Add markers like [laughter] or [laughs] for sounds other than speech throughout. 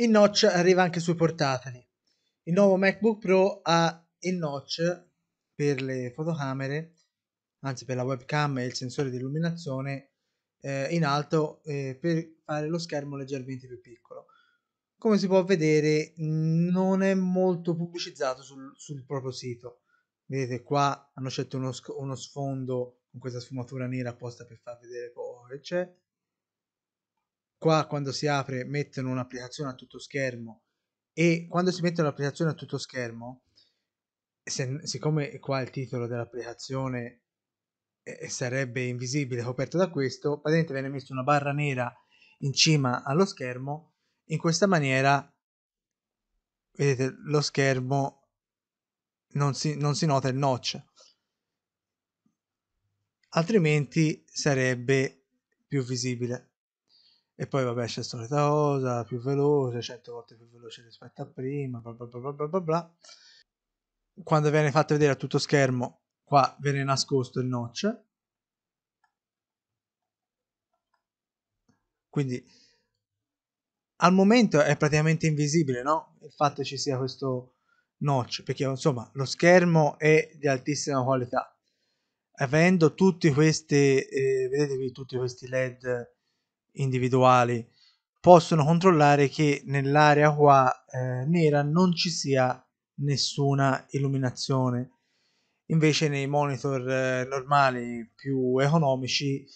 Il notch arriva anche sui portatili. Il nuovo MacBook Pro ha il notch per le fotocamere, anzi per la webcam e il sensore di illuminazione eh, in alto eh, per fare lo schermo leggermente più piccolo. Come si può vedere non è molto pubblicizzato sul, sul proprio sito. Vedete qua hanno scelto uno, uno sfondo con questa sfumatura nera apposta per far vedere cosa c'è Qua quando si apre mettono un'applicazione a tutto schermo e quando si mette un'applicazione a tutto schermo, se, siccome qua il titolo dell'applicazione eh, sarebbe invisibile coperto da questo, praticamente viene messa una barra nera in cima allo schermo, in questa maniera vedete lo schermo non si, non si nota il notch altrimenti sarebbe più visibile e poi vabbè c'è solita cosa, più veloce, 100 volte più veloce rispetto a prima, bla bla bla bla bla bla. Quando viene fatto vedere a tutto schermo, qua viene nascosto il notch. Quindi al momento è praticamente invisibile, no? Il fatto che ci sia questo notch, perché insomma lo schermo è di altissima qualità. Avendo tutti questi, eh, vedetevi tutti questi LED individuali possono controllare che nell'area qua eh, nera non ci sia nessuna illuminazione invece nei monitor eh, normali più economici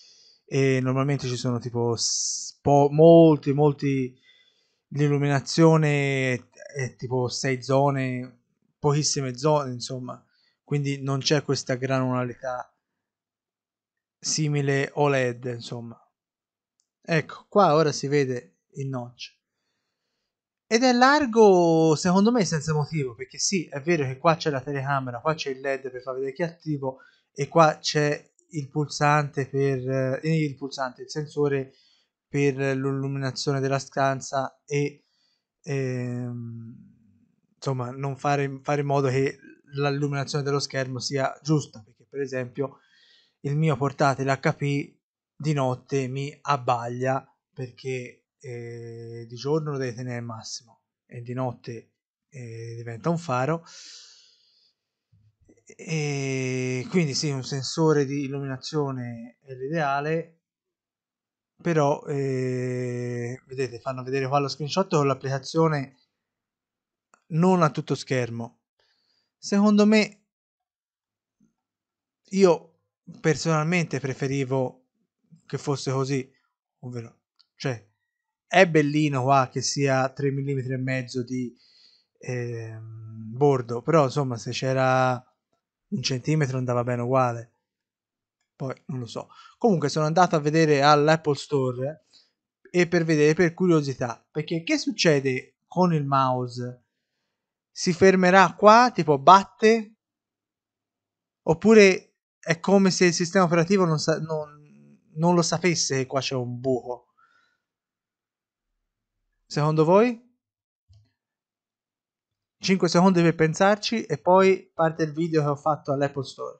eh, normalmente ci sono tipo spo- molti molti l'illuminazione è eh, eh, tipo 6 zone pochissime zone insomma quindi non c'è questa granularità simile OLED insomma Ecco, qua ora si vede il notch. Ed è largo, secondo me, senza motivo, perché sì, è vero che qua c'è la telecamera, qua c'è il LED per far vedere chi è attivo e qua c'è il pulsante per eh, il pulsante, il sensore per l'illuminazione della stanza e ehm, insomma, non fare, fare in modo che l'illuminazione dello schermo sia giusta, perché per esempio il mio portatile HP di notte mi abbaglia perché eh, di giorno deve tenere al massimo e di notte eh, diventa un faro. E quindi sì, un sensore di illuminazione è l'ideale, però eh, vedete, fanno vedere qua lo screenshot con l'applicazione non a tutto schermo. Secondo me, io personalmente preferivo che fosse così, ovvero, cioè, è bellino qua che sia 3 mm e mezzo di eh, bordo, però insomma se c'era un centimetro andava bene uguale, poi non lo so. Comunque sono andato a vedere all'Apple Store e per vedere per curiosità, perché che succede con il mouse? Si fermerà qua, tipo batte? Oppure è come se il sistema operativo non, sa- non non lo sapesse che qua c'è un buco. Secondo voi? 5 secondi per pensarci e poi parte il video che ho fatto all'Apple Store.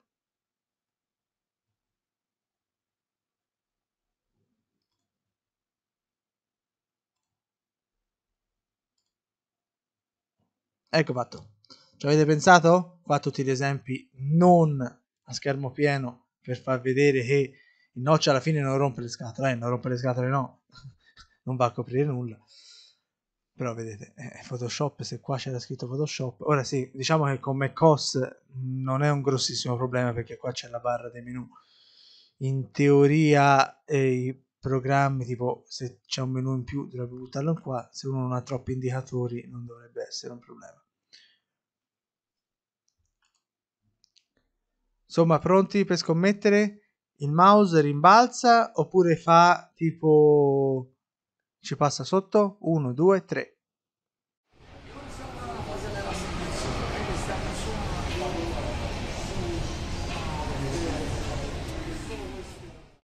Ecco fatto. Ci avete pensato? Qua tutti gli esempi non a schermo pieno per far vedere che il noccia alla fine non rompe le scatole, eh, non rompe le scatole no, [laughs] non va a coprire nulla. Però vedete, è eh, Photoshop, se qua c'era scritto Photoshop, ora sì, diciamo che con MacOS non è un grossissimo problema perché qua c'è la barra dei menu. In teoria eh, i programmi, tipo se c'è un menu in più dovrebbe buttarlo qua, se uno non ha troppi indicatori non dovrebbe essere un problema. Insomma, pronti per scommettere? il mouse rimbalza oppure fa tipo ci passa sotto 1 2 3